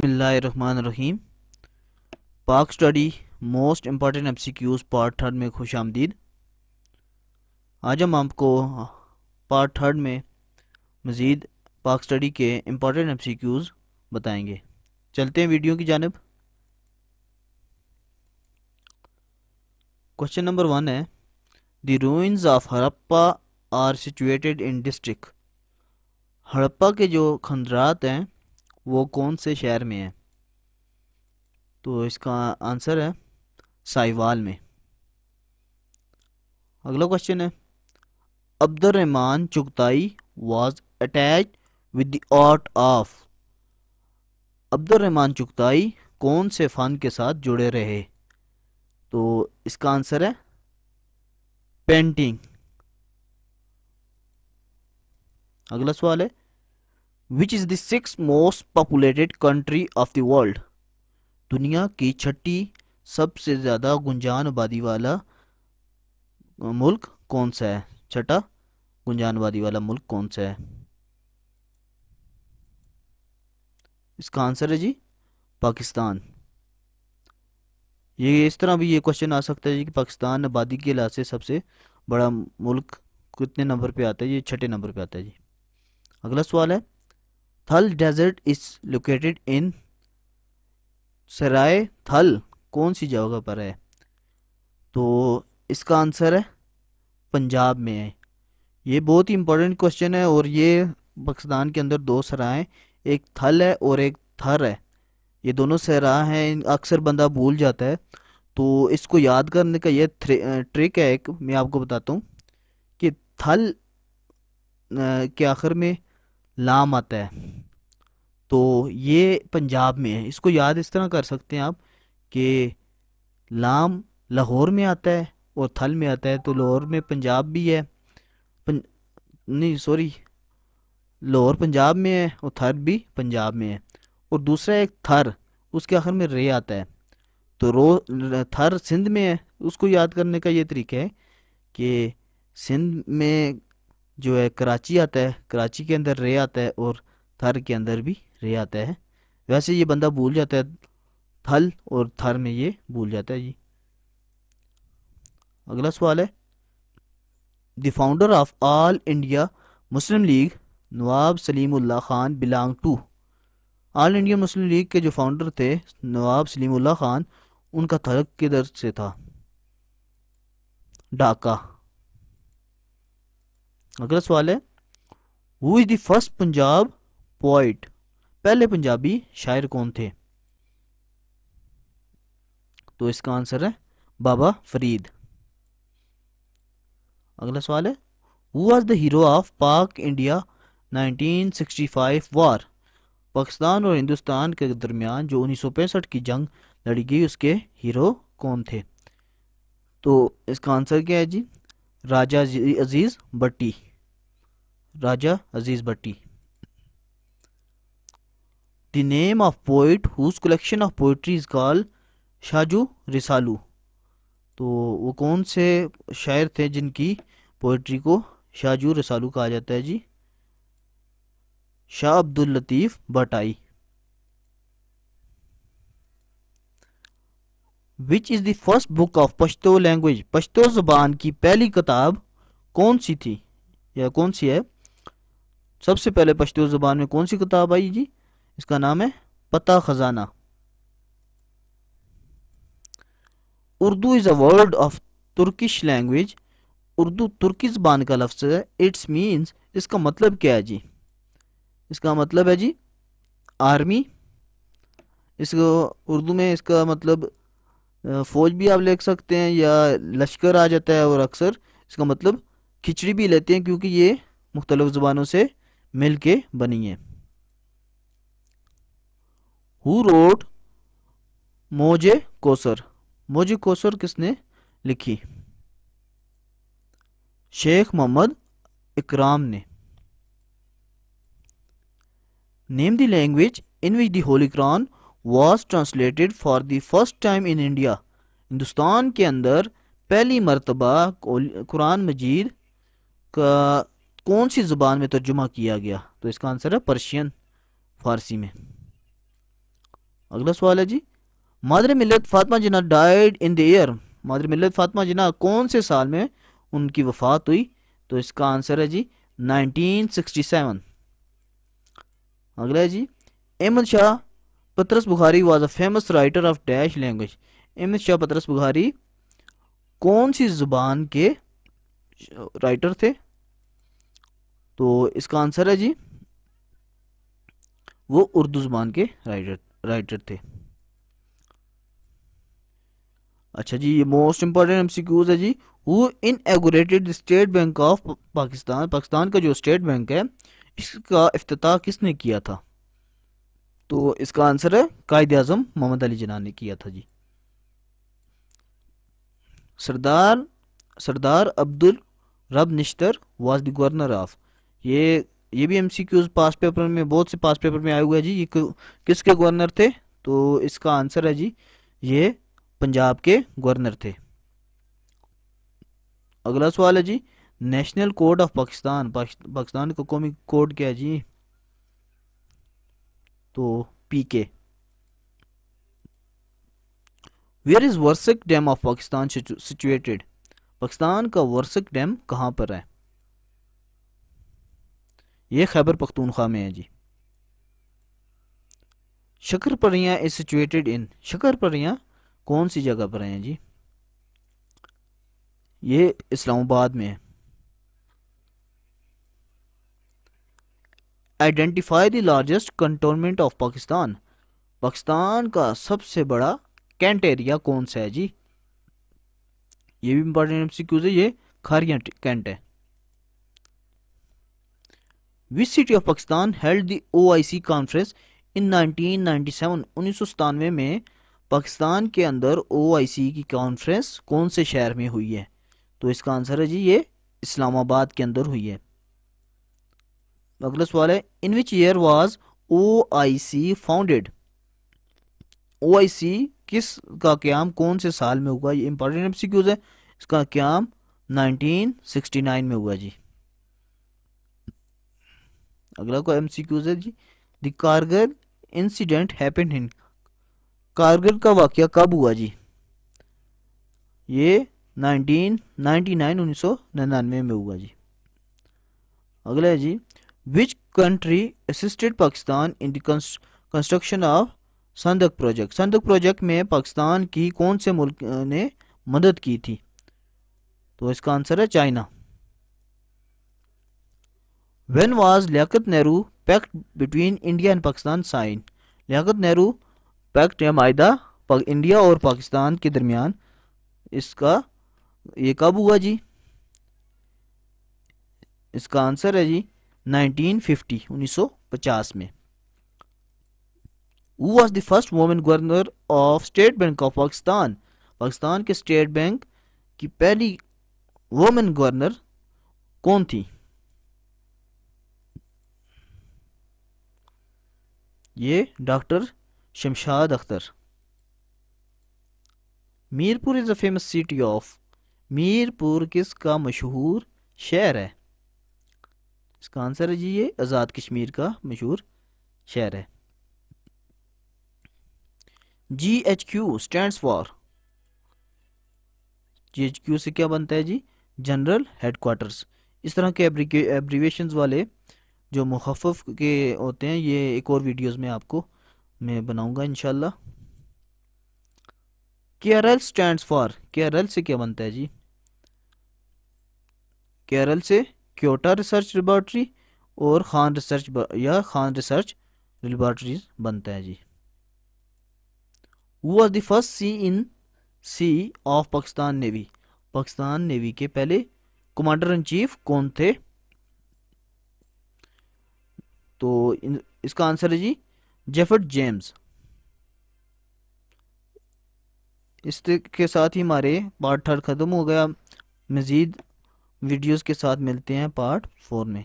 बसमीम Pak study most important quiz part third में खुश आमदीद आज हम आपको पार्ट थर्ड में मज़ीद पाक स्टडी के इम्पॉर्टेंट क्यूज़ बताएँगे चलते हैं वीडियो की जानब क्वेश्चन नंबर वन है the ruins of Harappa are situated in district Harappa के जो खंडरात हैं वो कौन से शहर में है तो इसका आंसर है साहिवाल में अगला क्वेश्चन है Abdul Rahman Chughtai was attach with the art of Abdul Rahman Chughtai कौन से फ़न के साथ जुड़े रहे तो इसका आंसर है पेंटिंग अगला सवाल है which is the six most populated country of the world दुनिया की छठी सबसे ज़्यादा गुंजान आबादी वाला मुल्क कौन सा है छठा गुंजान आबादी वाला मुल्क कौन सा है इसका आंसर है जी पाकिस्तान ये इस तरह भी ये क्वेश्चन आ सकता है जी कि पाकिस्तान आबादी के लिहाज से सबसे बड़ा मुल्क कितने नंबर पे आता है ये छठे नंबर पे आता है जी अगला सवाल है Thal desert is located in सराय थल कौन सी जगह पर है तो इसका आंसर है पंजाब में है ये बहुत ही इंपॉर्टेंट क्वेश्चन है और ये पाकिस्तान के अंदर दो सराय एक थल है और एक थर है ये दोनों सहरा हैं अक्सर बंदा भूल जाता है तो इसको याद करने का ये ट्रिक है एक मैं आपको बताता हूँ कि थल के आखिर में लाम आता है तो ये पंजाब में है इसको याद इस तरह कर सकते हैं आप कि लाम लाहौर में आता है और थल में आता है तो लाहौर में पंजाब भी है पन, नहीं सॉरी लाहौर पंजाब में है और थर भी पंजाब में है और दूसरा एक थर उसके आखिर में रे आता है तो रो थर सिंध में है उसको याद करने का ये तरीका है कि सिंध में जो है कराची आता है कराची के अंदर रे आता है और थर के अंदर भी रे आता है वैसे ये बंदा भूल जाता है थल और थर में ये भूल जाता है जी अगला सवाल है the founder of All India Muslim League Nawab Ullah Khan belong to All India Muslim League के जो फाउंडर थे नवाब सलीमुल्ला खान उनका थलक किधर से था ढाका अगला सवाल है who is the first Punjab poet पहले पंजाबी शायर कौन थे तो इसका आंसर है बाबा फरीद अगला सवाल है हु आज the hero of Pak India 1965 war Pakistan और हिंदुस्तान के दरमियान जो उन्नीस की जंग लड़ी गई उसके हीरो कौन थे तो इसका आंसर क्या है जी Raja Aziz Bhatti Raja Aziz Bhatti the name of poet whose collection of poetry is call Shah Jo Risalo तो वो कौन से शायर थे जिनकी पोइट्री को शाहजु रसालू कहा जाता है जी Shah Abdul Latif Bhittai which is the first book of Pashto language Pashto ज़बान की पहली किताब कौन सी थी या कौन सी है सबसे पहले पश्तो ज़बान में कौन सी किताब आई जी इसका नाम है पता ख़जाना Urdu is a word of Turkish language Urdu तुर्की ज़बान का लफ्ज़ है इट्स मीन्स इसका मतलब क्या है जी इसका मतलब है जी आर्मी इसको उर्दू में इसका मतलब फ़ौज भी आप ले सकते हैं या लश्कर आ जाता है और अक्सर इसका मतलब खिचड़ी भी लेते हैं क्योंकि ये मुख्तलिफ़ ज़बानों से मिल के बनी है हु रोड मोजे कोसर मोजे कोसर किसने लिखी शेख मोहम्मद इकराम ने name the language in which the holy Quran was translated for the first time in India Hindustan के अंदर पहली मरतबा कुरान मजीद का कौन सी ज़ुबान में तर्जुमा किया गया तो इसका आंसर है पर्शियन फारसी में अगला सवाल है जी Madar Millat Fatima Jinnah died in the year Madar Millat Fatima जिना कौन से साल में उनकी वफात हुई तो इसका आंसर है जी 1967 अगला है जी Ahmad Shah Patras Bukhari was a famous writer of dash language Ahmad Shah Patras Bukhari कौन सी ज़ुबान के राइटर थे तो इसका आंसर है जी वो उर्दू ज़ुबान के राइटर राइटर थे अच्छा जी ये मोस्ट सी एमसीक्यूज है जी वो in inaugurated State Bank of Pakistan Pakistan का जो स्टेट बैंक है इसका अफ्ताह किसने किया था तो इसका आंसर है कायद अजम मोहम्मद अली जना ने किया था जी सरदार Sardar Abdul Rab Nishtar was the governor of ये ये भी एम सी पास पेपर में बहुत से पास पेपर में आए हुए हैं जी ये किसके गवर्नर थे तो इसका आंसर है जी ये पंजाब के गवर्नर थे अगला सवाल है जी national code of Pakistan Pakistan का कौमी कोड क्या है जी तो P K where is Warsak dam of Pakistan situated Pakistan का वर्सक डैम कहाँ पर है ये खैबर पख्तूनख्वा में है जी शक्करपरियाँ इज सिचुएटेड इन शक्करपरियाँ कौन सी जगह पर हैं जी ये इस्लामाबाद में है identify the largest cantonment of Pakistan Pakistan का सबसे बड़ा कैंट एरिया कौन सा है जी ये भी इंपॉर्टेंट एमसीक्यूज है ये खारिया कैंट है which city of Pakistan held the OIC conference in 1997 सतानवे में पाकिस्तान के अंदर ओआईसी की कॉन्फ्रेंस कौन से शहर में हुई है तो इसका आंसर है जी ये इस्लामाबाद के अंदर हुई है तो अगला सवाल है in which year was O I C founded O I C किस का क्याम कौन से साल में हुआ ये इंपॉर्टेंट एमसीक्यूज है इसका क्याम 1969 में हुआ जी अगला को एमसीक्यूज है जी the Kargil incident happened in Kargil का वाक्य कब हुआ जी ये 1999 1999 में हुआ जी अगला है जी which country assisted Pakistan in the construction of Saindak project Saindak project में पाकिस्तान की कौन से मुल्क ने मदद की थी तो इसका आंसर है China when was Liaquat Nehru pact between India and Pakistan sign Liaquat Nehru pact या माहा इंडिया और पाकिस्तान के दरमियान इसका ये कब हुआ जी इसका आंसर है जी 1950 में वो was the first women governor of State Bank of Pakistan Pakistan के स्टेट बैंक की पहली वोमेन गवर्नर कौन थी ये doctor Shamshad Akhtar Mirpur is a famous city of Mirpur किसका मशहूर शहर है इसका आंसर है जी ये आज़ाद कश्मीर का मशहूर शहर है G H Q stand for G H Q से क्या बनता है जी जनरल हेडकोार्टर्स इस तरह के एब्रीवेशन वाले जो मुखफ़ के होते हैं ये एक और वीडियोज़ में आपको मैं बनाऊंगा इनशाला K R L stand for K R L से क्या बनता है जी के आर एल से क्योटा रिसर्च लेबॉर्ट्री और खान रिसर्च या खान रिसर्च लेबॉर्ट्रीज बनते हैं जी वो the first C in C of Pakistan navy Pakistan navy के पहले कमांडर इन चीफ कौन थे तो इन, इसका आंसर है जी जेफर्ड जेम्स इसके साथ ही हमारे पार्ट थर्ड ख़त्म हो गया मज़ीद वीडियोस के साथ मिलते हैं पार्ट फोर में